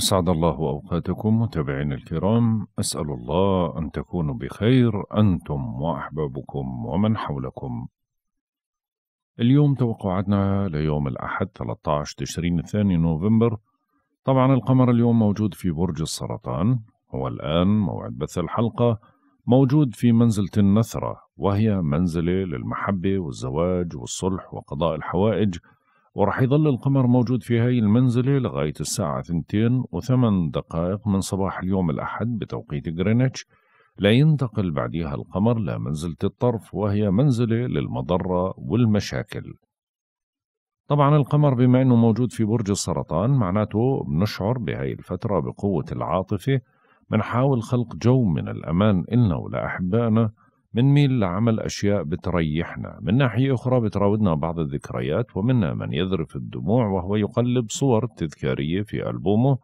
أسعد الله أوقاتكم متابعينا الكرام أسأل الله أن تكونوا بخير أنتم وأحبابكم ومن حولكم اليوم توقعاتنا ليوم الأحد 13 تشرين الثاني نوفمبر طبعا القمر اليوم موجود في برج السرطان هو الآن موعد بث الحلقة موجود في منزلة النثرة وهي منزلة للمحبة والزواج والصلح وقضاء الحوائج وراح يظل القمر موجود في هاي المنزلة لغاية الساعة 2 وثمان دقائق من صباح اليوم الأحد بتوقيت غرينتش لا ينتقل بعدها القمر لمنزلة الطرف وهي منزلة للمضرة والمشاكل طبعا القمر بما أنه موجود في برج السرطان معناته بنشعر بهاي الفترة بقوة العاطفة بنحاول خلق جو من الأمان إلنا ولأحبائنا بنميل لعمل أشياء بتريحنا من ناحية أخرى بتراودنا بعض الذكريات ومنا من يذرف الدموع وهو يقلب صور تذكارية في ألبومه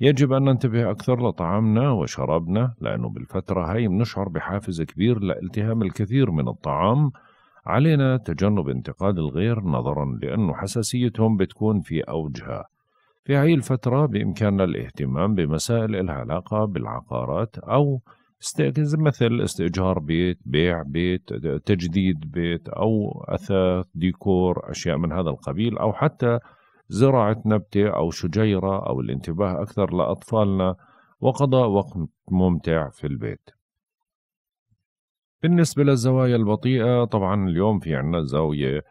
يجب أن ننتبه أكثر لطعامنا وشرابنا لأنه بالفترة هاي بنشعر بحافز كبير لالتهام الكثير من الطعام علينا تجنب انتقاد الغير نظرا لأنه حساسيتهم بتكون في أوجها في هاي الفترة بإمكاننا الاهتمام بمسائل العلاقة بالعقارات أو يعني مثل استئجار بيت بيع بيت تجديد بيت أو أثاث ديكور أشياء من هذا القبيل أو حتى زراعة نبتة أو شجيرة أو الانتباه أكثر لأطفالنا وقضاء وقت ممتع في البيت بالنسبة للزوايا البطيئة طبعا اليوم في عنا زاوية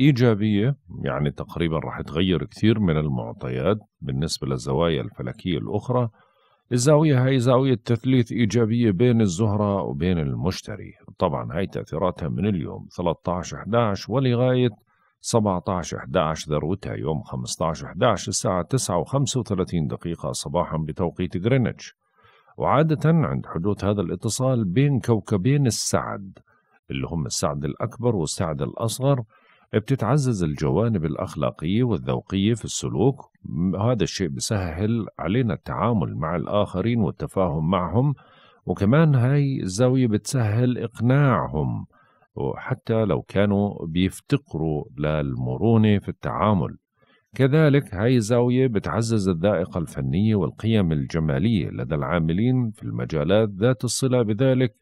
إيجابية يعني تقريبا راح تغير كثير من المعطيات بالنسبة للزوايا الفلكية الأخرى الزاوية هاي زاوية تثليث إيجابية بين الزهرة وبين المشتري طبعا هاي تأثيراتها من اليوم 13-11 ولغاية 17-11 ذروتها يوم 15-11 الساعة 9 و35 دقيقة صباحا بتوقيت غرينتش وعادة عند حدوث هذا الاتصال بين كوكبين السعد اللي هم السعد الأكبر والسعد الأصغر بتتعزز الجوانب الأخلاقية والذوقية في السلوك هذا الشيء بسهل علينا التعامل مع الآخرين والتفاهم معهم وكمان هاي الزاوية بتسهل إقناعهم وحتى لو كانوا بيفتقروا للمرونة في التعامل كذلك هاي الزاوية بتعزز الذائقة الفنية والقيم الجمالية لدى العاملين في المجالات ذات الصلة بذلك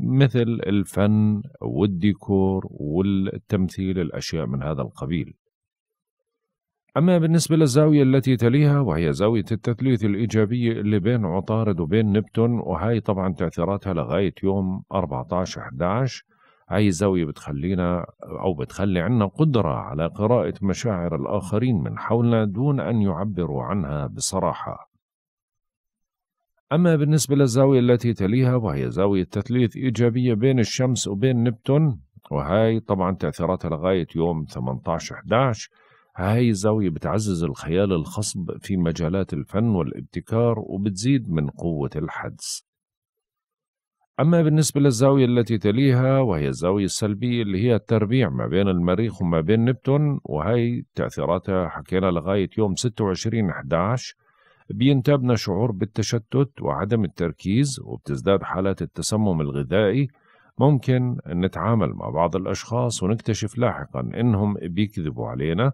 مثل الفن والديكور والتمثيل الأشياء من هذا القبيل أما بالنسبة للزاوية التي تليها وهي زاوية التثليث الإيجابية اللي بين عطارد وبين نبتون وهي طبعا تأثيراتها لغاية يوم 14-11 هاي الزاوية بتخلينا أو بتخلي عنا قدرة على قراءة مشاعر الآخرين من حولنا دون أن يعبروا عنها بصراحة أما بالنسبة للزاوية التي تليها وهي زاوية تثليث إيجابية بين الشمس وبين نبتون وهي طبعا تأثيراتها لغاية يوم 18/11 هاي الزاوية بتعزز الخيال الخصب في مجالات الفن والابتكار وبتزيد من قوة الحدس أما بالنسبة للزاوية التي تليها وهي الزاوية السلبية اللي هي التربيع ما بين المريخ وما بين نبتون وهي تأثيراتها حكينا لغاية يوم 26 11 بينتابنا شعور بالتشتت وعدم التركيز وبتزداد حالات التسمم الغذائي ممكن نتعامل مع بعض الأشخاص ونكتشف لاحقا إنهم بيكذبوا علينا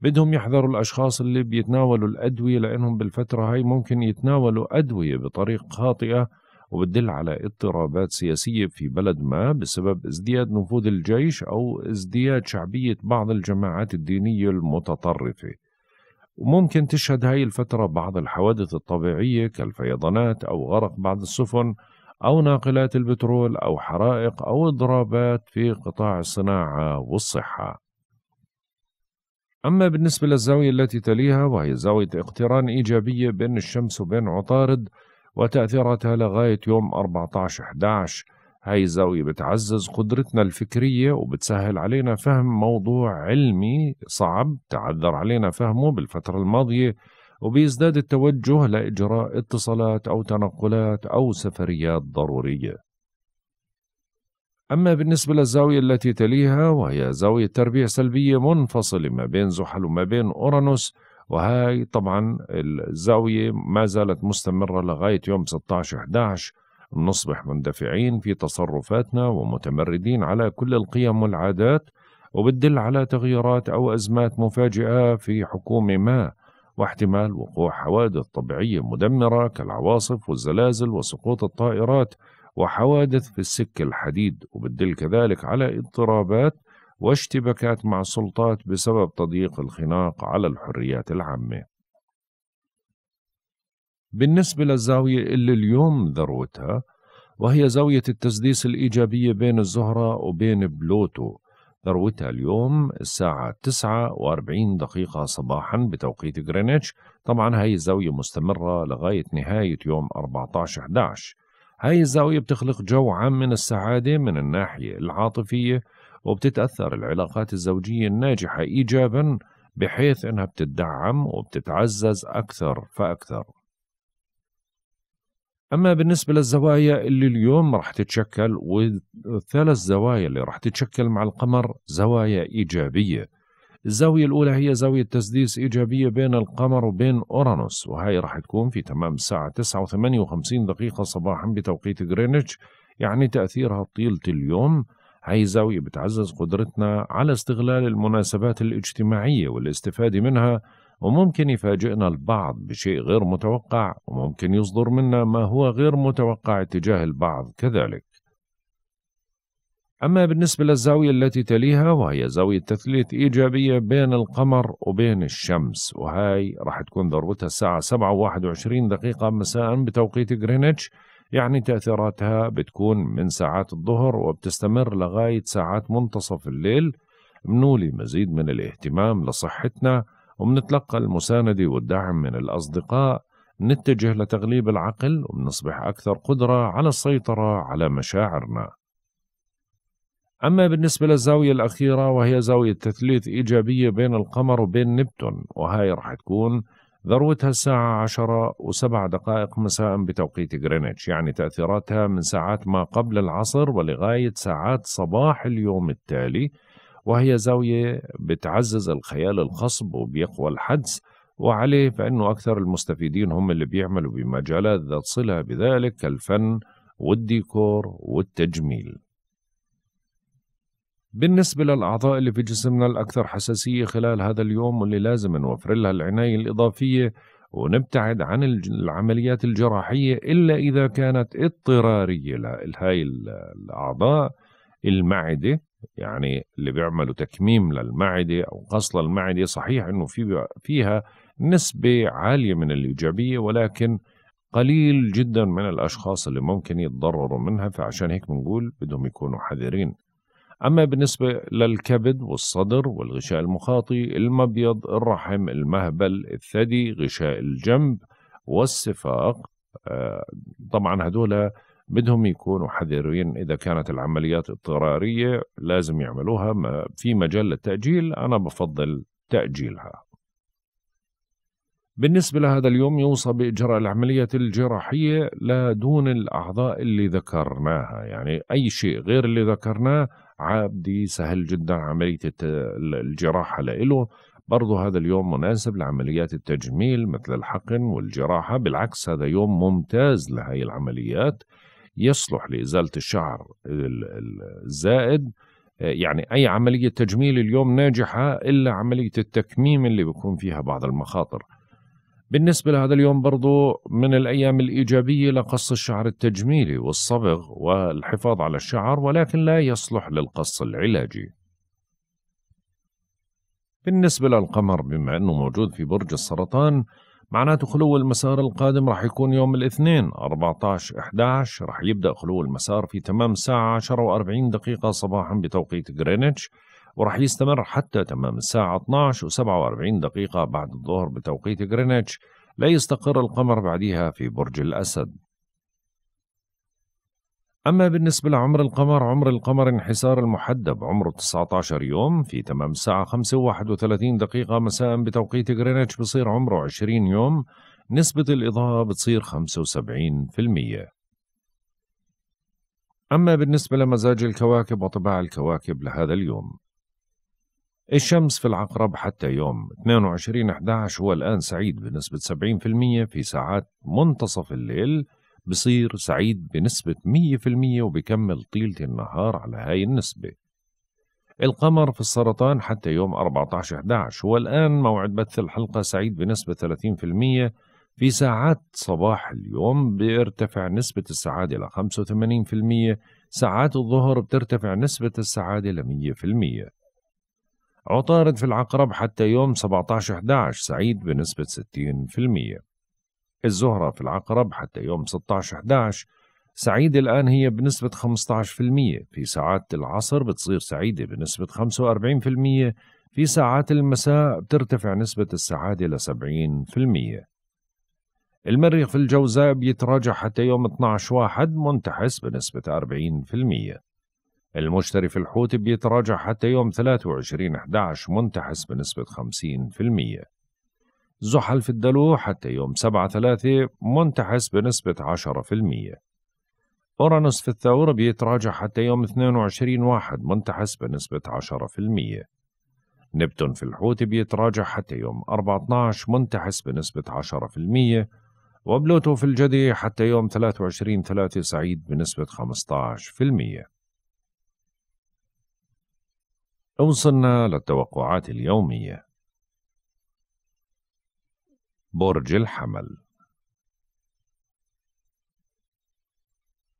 بدهم يحذروا الأشخاص اللي بيتناولوا الأدوية لأنهم بالفترة هاي ممكن يتناولوا أدوية بطريقة خاطئة وبتدل على اضطرابات سياسية في بلد ما بسبب ازدياد نفوذ الجيش أو ازدياد شعبية بعض الجماعات الدينية المتطرفة وممكن تشهد هاي الفترة بعض الحوادث الطبيعية كالفيضانات أو غرق بعض السفن أو ناقلات البترول أو حرائق أو إضرابات في قطاع الصناعة والصحة. أما بالنسبة للزاوية التي تليها وهي زاوية اقتران إيجابية بين الشمس وبين عطارد وتأثيراتها لغاية يوم 14/11 هاي الزاوية بتعزز قدرتنا الفكرية وبتسهل علينا فهم موضوع علمي صعب تعذر علينا فهمه بالفترة الماضية وبيزداد التوجه لإجراء اتصالات أو تنقلات أو سفريات ضرورية أما بالنسبة للزاوية التي تليها وهي زاوية تربيع سلبية منفصلة ما بين زحل وما بين أورانوس وهاي طبعا الزاوية ما زالت مستمرة لغاية يوم 16 11 نصبح مندفعين في تصرفاتنا ومتمردين على كل القيم والعادات وبتدل على تغييرات أو أزمات مفاجئة في حكومة ما واحتمال وقوع حوادث طبيعية مدمرة كالعواصف والزلازل وسقوط الطائرات وحوادث في السك الحديد وبتدل كذلك على اضطرابات واشتباكات مع السلطات بسبب تضييق الخناق على الحريات العامة بالنسبة للزاوية اللي اليوم ذروتها وهي زاوية التسديس الإيجابية بين الزهرة وبين بلوتو ذروتها اليوم الساعة 9 واربعين دقيقة صباحا بتوقيت غرينتش طبعا هاي الزاوية مستمرة لغاية نهاية يوم 14 11 هاي الزاوية بتخلق جو عام من السعادة من الناحية العاطفية وبتتأثر العلاقات الزوجية الناجحة إيجابا بحيث أنها بتدعم وبتتعزز أكثر فأكثر أما بالنسبة للزوايا اللي اليوم راح تتشكل والثلاث زوايا اللي راح تتشكل مع القمر زوايا إيجابية الزاوية الأولى هي زاوية تسديس إيجابية بين القمر وبين أورانوس وهي راح تكون في تمام الساعة 9 و 58 دقيقة صباحا بتوقيت غرينتش يعني تأثيرها طيلة اليوم هاي زاوية بتعزز قدرتنا على استغلال المناسبات الاجتماعية والاستفادة منها وممكن يفاجئنا البعض بشيء غير متوقع وممكن يصدر منا ما هو غير متوقع تجاه البعض كذلك أما بالنسبة للزاوية التي تليها وهي زاوية تثليث إيجابية بين القمر وبين الشمس وهاي راح تكون ذروتها الساعة 7 21 دقيقة مساء بتوقيت غرينتش يعني تأثيراتها بتكون من ساعات الظهر وبتستمر لغاية ساعات منتصف الليل بنولي مزيد من الاهتمام لصحتنا وبنتلقى المساندة والدعم من الأصدقاء نتجه لتغليب العقل وبنصبح أكثر قدرة على السيطرة على مشاعرنا أما بالنسبة للزاوية الأخيرة وهي زاوية تثليث إيجابية بين القمر وبين نبتون وهاي رح تكون ذروتها الساعة عشرة وسبع دقائق مساء بتوقيت غرينتش يعني تأثيراتها من ساعات ما قبل العصر ولغاية ساعات صباح اليوم التالي وهي زاوية بتعزز الخيال الخصب وبيقوى الحدس وعليه فإنه أكثر المستفيدين هم اللي بيعملوا بمجالات ذات صلة بذلك كالفن والديكور والتجميل بالنسبة للأعضاء اللي في جسمنا الأكثر حساسية خلال هذا اليوم واللي لازم نوفر لها العناية الإضافية ونبتعد عن العمليات الجراحية إلا إذا كانت اضطرارية لهاي الأعضاء المعدة يعني اللي بيعملوا تكميم للمعده او غسل المعده صحيح انه في فيها نسبه عاليه من الايجابيه ولكن قليل جدا من الاشخاص اللي ممكن يتضرروا منها فعشان هيك بنقول بدهم يكونوا حذرين. اما بالنسبه للكبد والصدر والغشاء المخاطي، المبيض، الرحم، المهبل، الثدي، غشاء الجنب والسفاق آه، طبعا هدول بدهم يكونوا حذرين إذا كانت العمليات اضطرارية لازم يعملوها ما في مجال للتأجيل أنا بفضل تأجيلها بالنسبة لهذا اليوم يوصى بإجراء العملية الجراحية لا دون الأعضاء اللي ذكرناها يعني أي شيء غير اللي ذكرناه عادي سهل جدا عملية الجراحة لإله برضه هذا اليوم مناسب لعمليات التجميل مثل الحقن والجراحة بالعكس هذا يوم ممتاز لهي العمليات يصلح لإزالة الشعر الزائد آه، يعني أي عملية تجميل اليوم ناجحة إلا عملية التكميم اللي بيكون فيها بعض المخاطر بالنسبة لهذا اليوم برضو من الأيام الإيجابية لقص الشعر التجميلي والصبغ والحفاظ على الشعر ولكن لا يصلح للقص العلاجي بالنسبة للقمر بما أنه موجود في برج السرطان معناته خلو المسار القادم رح يكون يوم الاثنين 14 11 رح يبدأ خلو المسار في تمام الساعة 10 و40 دقيقة صباحا بتوقيت غرينتش ورح يستمر حتى تمام الساعة 12 و47 دقيقة بعد الظهر بتوقيت غرينتش لا يستقر القمر بعدها في برج الأسد أما بالنسبة لعمر القمر عمر القمر انحسار المحدب عمره 19 يوم في تمام الساعة 5 و31 دقيقة مساء بتوقيت غرينتش بصير عمره 20 يوم نسبة الإضاءة بتصير 75% أما بالنسبة لمزاج الكواكب وطباع الكواكب لهذا اليوم الشمس في العقرب حتى يوم 22 11 هو الآن سعيد بنسبة 70% في ساعات منتصف الليل بصير سعيد بنسبة 100% وبكمل طيلة النهار على هاي النسبة القمر في السرطان حتى يوم 14/11 هو الآن موعد بث الحلقة سعيد بنسبة 30% في ساعات صباح اليوم بيرتفع نسبة السعادة إلى 85% ساعات الظهر بترتفع نسبة السعادة ل 100% عطارد في العقرب حتى يوم 17/11 سعيد بنسبة 60% الزهرة في العقرب حتى يوم 16/11 سعيدة الآن هي بنسبة 15% في ساعات العصر بتصير سعيدة بنسبة 45% في ساعات المساء بترتفع نسبة السعادة ل 70% المريخ في الجوزاء بيتراجع حتى يوم 12 واحد منتحس بنسبة 40% المشتري في الحوت بيتراجع حتى يوم 23 11 منتحس بنسبة 50% زحل في الدلو حتى يوم 7/3 منتحس بنسبة 10% أورانوس في الثور بيتراجع حتى يوم 22 1 منتحس بنسبة 10% نبتون في الحوت بيتراجع حتى يوم 14 منتحس بنسبة 10% وبلوتو في الجدي حتى يوم 23 3 سعيد بنسبة 15% وصلنا للتوقعات اليوميه برج الحمل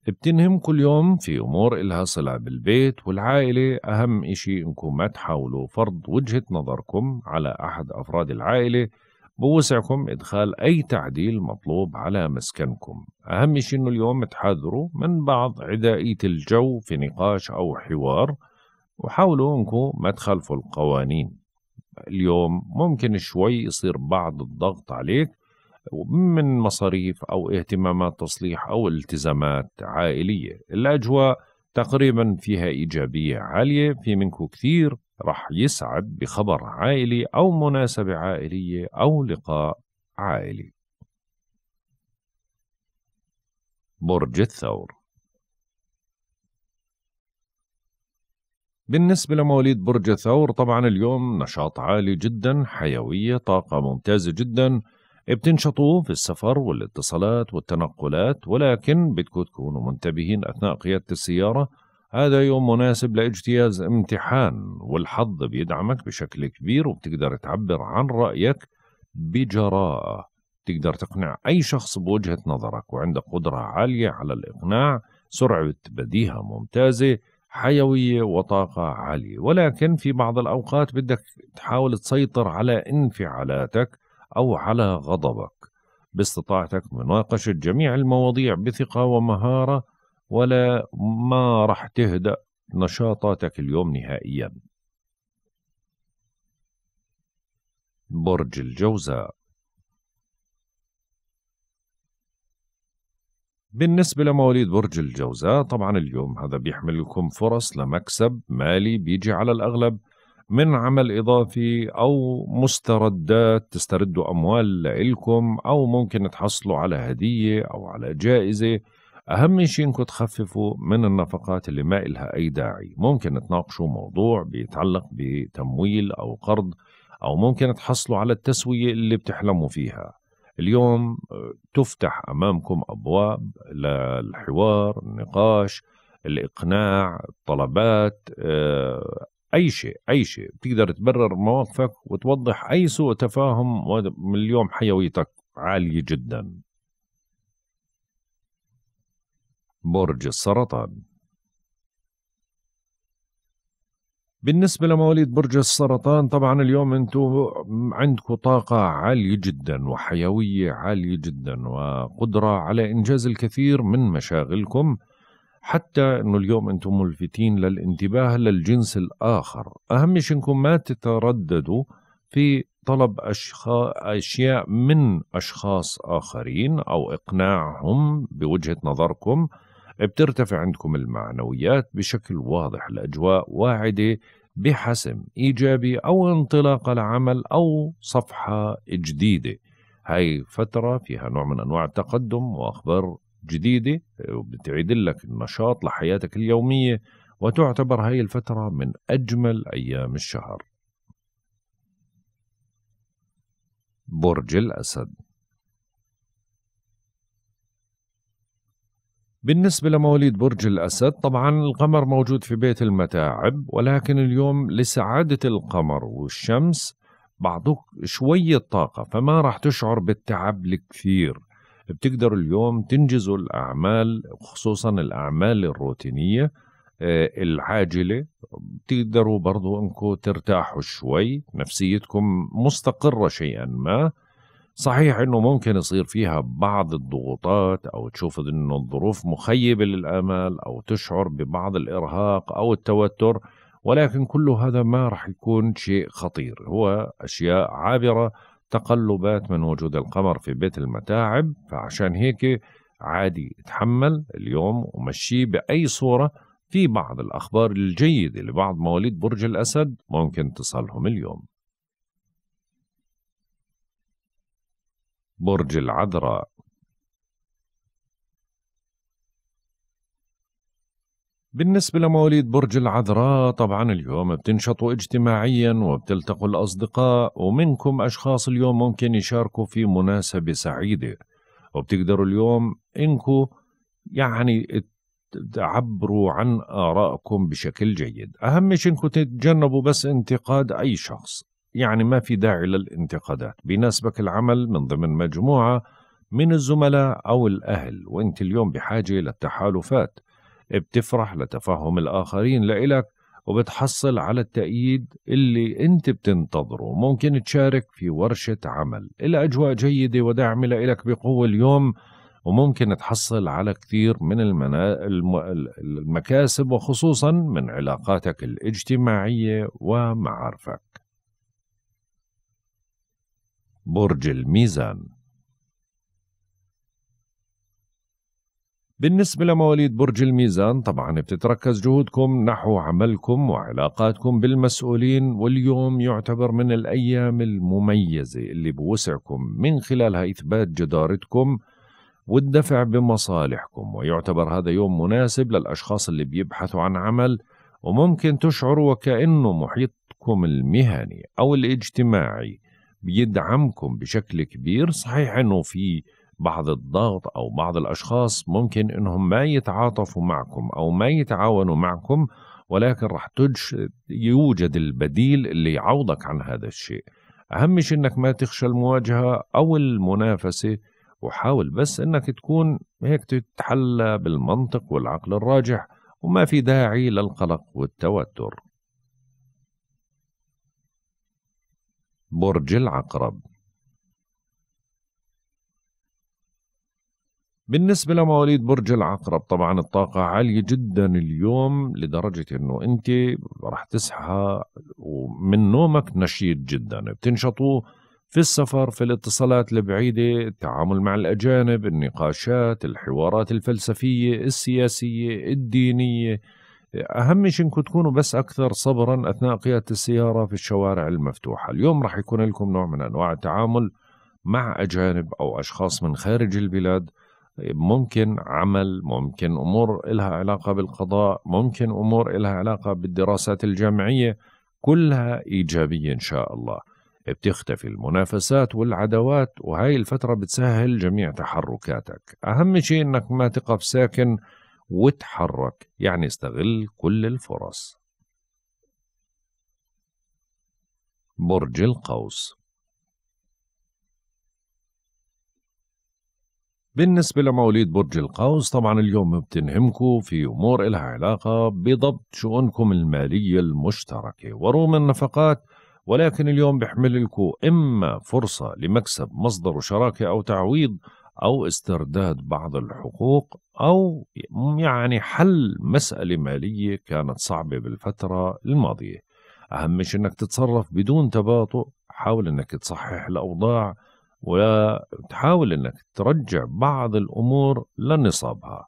بتنهم كل يوم في أمور إلها صلة بالبيت والعائلة أهم إشي إنكم ما تحاولوا فرض وجهة نظركم على أحد أفراد العائلة بوسعكم إدخال أي تعديل مطلوب على مسكنكم أهم شيء أنه اليوم تحذروا من بعض عدائية الجو في نقاش أو حوار وحاولوا أنكم ما تخالفوا القوانين اليوم ممكن شوي يصير بعض الضغط عليك من مصاريف أو اهتمامات تصليح أو التزامات عائلية الأجواء تقريبا فيها إيجابية عالية في منكم كثير رح يسعد بخبر عائلي أو مناسبة عائلية أو لقاء عائلي برج الثور بالنسبة لمواليد برج الثور طبعا اليوم نشاط عالي جدا حيوية طاقة ممتازة جدا بتنشطوا في السفر والاتصالات والتنقلات ولكن بدكم تكونوا منتبهين أثناء قيادة السيارة هذا يوم مناسب لاجتياز امتحان والحظ بيدعمك بشكل كبير وبتقدر تعبر عن رأيك بجراءة تقدر تقنع أي شخص بوجهة نظرك وعندك قدرة عالية على الإقناع سرعة بديهة ممتازة حيوية وطاقة عالية ولكن في بعض الأوقات بدك تحاول تسيطر على انفعالاتك أو على غضبك باستطاعتك مناقشة جميع المواضيع بثقة ومهارة ولا ما رح تهدأ نشاطاتك اليوم نهائيا برج الجوزاء بالنسبة لمواليد برج الجوزاء طبعا اليوم هذا بيحمل لكم فرص لمكسب مالي بيجي على الأغلب من عمل إضافي أو مستردات تستردوا أموال لإلكم أو ممكن تحصلوا على هدية أو على جائزة أهم شيء إنكم تخففوا من النفقات اللي ما إلها أي داعي ممكن تناقشوا موضوع بيتعلق بتمويل أو قرض أو ممكن تحصلوا على التسوية اللي بتحلموا فيها اليوم آه، تفتح امامكم ابواب للحوار النقاش الاقناع الطلبات آه، اي شيء اي شيء بتقدر تبرر مواقفك وتوضح اي سوء تفاهم من اليوم حيويتك عاليه جدا برج السرطان بالنسبة لمواليد برج السرطان طبعا اليوم انتم عندكم طاقة عالية جدا وحيوية عالية جدا وقدرة على إنجاز الكثير من مشاغلكم حتى انه اليوم انتم ملفتين للانتباه للجنس الاخر اهم شيء انكم ما تترددوا في طلب أشخاص اشياء من اشخاص اخرين او اقناعهم بوجهه نظركم بترتفع عندكم المعنويات بشكل واضح الأجواء واعدة بحسم إيجابي أو انطلاقة لعمل أو صفحة جديدة هاي فترة فيها نوع من أنواع التقدم وأخبار جديدة بتعيد لك النشاط لحياتك اليومية وتعتبر هاي الفترة من أجمل أيام الشهر برج الأسد بالنسبة لمواليد برج الأسد طبعا القمر موجود في بيت المتاعب ولكن اليوم لسعادة القمر والشمس بعضك شوية طاقة فما راح تشعر بالتعب الكثير بتقدروا اليوم تنجزوا الأعمال خصوصا الأعمال الروتينية آه، العاجلة بتقدروا برضو أنكم ترتاحوا شوي نفسيتكم مستقرة شيئا ما صحيح انه ممكن يصير فيها بعض الضغوطات او تشوف انه الظروف مخيبه للامل او تشعر ببعض الارهاق او التوتر ولكن كل هذا ما راح يكون شيء خطير هو اشياء عابره تقلبات من وجود القمر في بيت المتاعب فعشان هيك عادي اتحمل اليوم ومشيه باي صوره في بعض الاخبار الجيده لبعض مواليد برج الاسد ممكن تصلهم اليوم برج العذراء بالنسبة لمواليد برج العذراء طبعا اليوم بتنشطوا اجتماعيا وبتلتقوا الأصدقاء ومنكم أشخاص اليوم ممكن يشاركوا في مناسبة سعيدة وبتقدروا اليوم إنكم يعني تعبروا عن آرائكم بشكل جيد أهم شيء إنكم تتجنبوا بس انتقاد أي شخص يعني ما في داعي للانتقادات بيناسبك العمل من ضمن مجموعة من الزملاء أو الأهل وإنت اليوم بحاجة للتحالفات بتفرح لتفهم الآخرين لإلك وبتحصل على التأييد اللي أنت بتنتظره ممكن تشارك في ورشة عمل الأجواء جيدة ودعم لإلك بقوة اليوم وممكن تحصل على كثير من المنا... الم... المكاسب وخصوصا من علاقاتك الاجتماعية ومعارفك برج الميزان بالنسبة لمواليد برج الميزان طبعا بتتركز جهودكم نحو عملكم وعلاقاتكم بالمسؤولين واليوم يعتبر من الأيام المميزة اللي بوسعكم من خلالها إثبات جدارتكم والدفع بمصالحكم ويعتبر هذا يوم مناسب للأشخاص اللي بيبحثوا عن عمل وممكن تشعروا وكأنه محيطكم المهني أو الاجتماعي بيدعمكم بشكل كبير صحيح انه في بعض الضغط او بعض الاشخاص ممكن انهم ما يتعاطفوا معكم او ما يتعاونوا معكم ولكن تجش يوجد البديل اللي يعوضك عن هذا الشيء اهم شيء انك ما تخشى المواجهه او المنافسه وحاول بس انك تكون هيك تتحلى بالمنطق والعقل الراجح وما في داعي للقلق والتوتر برج العقرب بالنسبة لمواليد برج العقرب طبعا الطاقة عالية جدا اليوم لدرجة انه انت راح تصحى ومن نومك نشيط جدا بتنشطوا في السفر في الاتصالات البعيدة التعامل مع الأجانب النقاشات الحوارات الفلسفية السياسية الدينية اهم شيء انكم تكونوا بس اكثر صبرا اثناء قياده السياره في الشوارع المفتوحه، اليوم راح يكون لكم نوع من انواع التعامل مع اجانب او اشخاص من خارج البلاد ممكن عمل ممكن امور لها علاقه بالقضاء ممكن امور لها علاقه بالدراسات الجامعيه كلها ايجابيه ان شاء الله بتختفي المنافسات والعداوات وهاي الفتره بتسهل جميع تحركاتك اهم شيء انك ما تقف ساكن واتحرك يعني استغل كل الفرص برج القوس بالنسبة لمواليد برج القوس طبعا اليوم بتنهمكم في أمور إلها علاقة بضبط شؤونكم المالية المشتركة ورغم النفقات ولكن اليوم بحمل لكم إما فرصة لمكسب مصدر شراكة أو تعويض أو استرداد بعض الحقوق أو يعني حل مسألة مالية كانت صعبة بالفترة الماضية أهم شيء أنك تتصرف بدون تباطؤ حاول أنك تصحح الأوضاع وتحاول أنك ترجع بعض الأمور لنصابها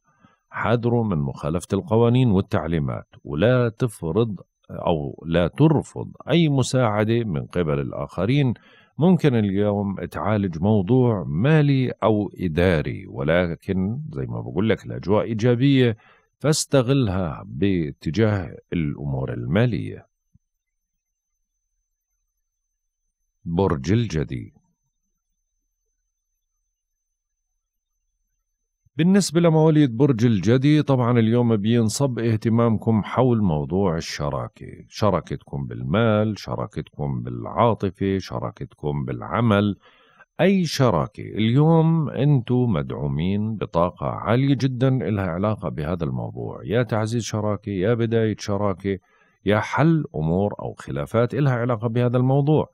حذروا من مخالفة القوانين والتعليمات ولا تفرض أو لا ترفض أي مساعدة من قبل الآخرين ممكن اليوم تعالج موضوع مالي أو إداري ولكن زي ما بقول لك الأجواء إيجابية فاستغلها باتجاه الأمور المالية برج الجديد بالنسبة لمواليد برج الجدي طبعا اليوم بينصب اهتمامكم حول موضوع الشراكة شراكتكم بالمال شراكتكم بالعاطفة شراكتكم بالعمل أي شراكة اليوم أنتم مدعومين بطاقة عالية جدا لها علاقة بهذا الموضوع يا تعزيز شراكة يا بداية شراكة يا حل أمور أو خلافات لها علاقة بهذا الموضوع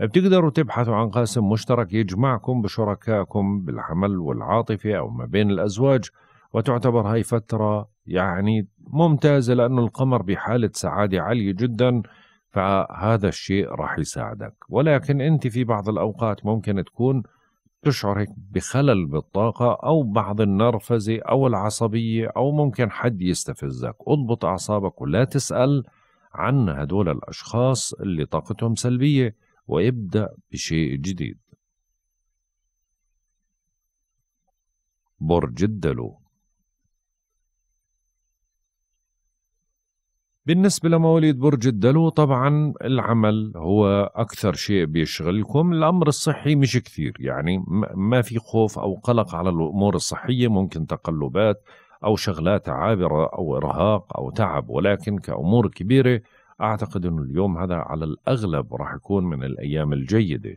بتقدروا تبحثوا عن قاسم مشترك يجمعكم بشركائكم بالحمل والعاطفة أو ما بين الأزواج وتعتبر هاي فترة يعني ممتازة لأنه القمر بحالة سعادة عالية جدا فهذا الشيء راح يساعدك ولكن أنت في بعض الأوقات ممكن تكون تشعر هيك بخلل بالطاقة أو بعض النرفزة أو العصبية أو ممكن حد يستفزك اضبط أعصابك ولا تسأل عن هدول الأشخاص اللي طاقتهم سلبية ويبدأ بشيء جديد برج الدلو بالنسبة لمواليد برج الدلو طبعا العمل هو أكثر شيء بيشغلكم الأمر الصحي مش كثير يعني ما في خوف أو قلق على الأمور الصحية ممكن تقلبات أو شغلات عابرة أو إرهاق أو تعب ولكن كأمور كبيرة أعتقد أنه اليوم هذا على الأغلب راح يكون من الأيام الجيدة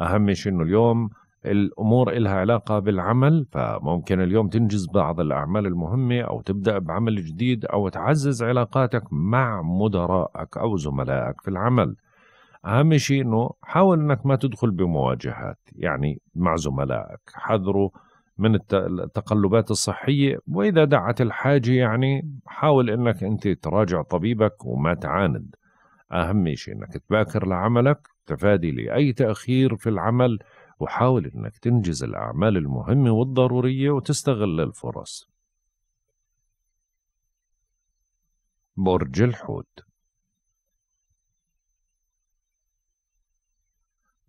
أهم شيء أنه اليوم الأمور إلها علاقة بالعمل فممكن اليوم تنجز بعض الأعمال المهمة أو تبدأ بعمل جديد أو تعزز علاقاتك مع مدراءك أو زملائك في العمل أهم شيء أنه حاول أنك ما تدخل بمواجهات يعني مع زملائك حذروا من التقلبات الصحية وإذا دعت الحاجة يعني حاول أنك أنت تراجع طبيبك وما تعاند أهم شيء أنك تباكر لعملك تفادي لأي تأخير في العمل وحاول أنك تنجز الأعمال المهمة والضرورية وتستغل الفرص برج الحوت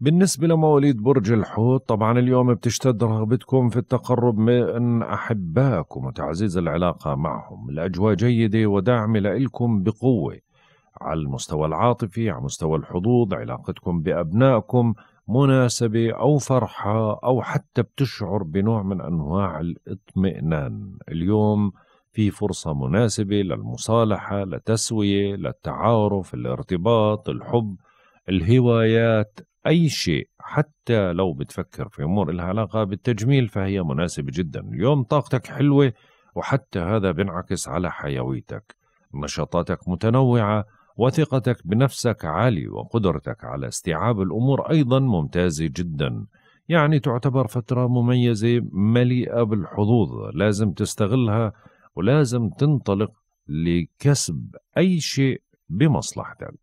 بالنسبة لمواليد برج الحوت طبعا اليوم بتشتد رغبتكم في التقرب من أحبائكم وتعزيز العلاقة معهم الأجواء جيدة وداعمة لإلكم بقوة على المستوى العاطفي على مستوى الحظوظ علاقتكم بأبنائكم مناسبة أو فرحة أو حتى بتشعر بنوع من أنواع الاطمئنان اليوم في فرصة مناسبة للمصالحة لتسوية للتعارف الارتباط الحب الهوايات أي شيء حتى لو بتفكر في أمور لها علاقة بالتجميل فهي مناسبة جدا اليوم طاقتك حلوة وحتى هذا بينعكس على حيويتك نشاطاتك متنوعة وثقتك بنفسك عالية وقدرتك على استيعاب الأمور أيضا ممتازة جدا يعني تعتبر فترة مميزة مليئة بالحظوظ لازم تستغلها ولازم تنطلق لكسب أي شيء بمصلحتك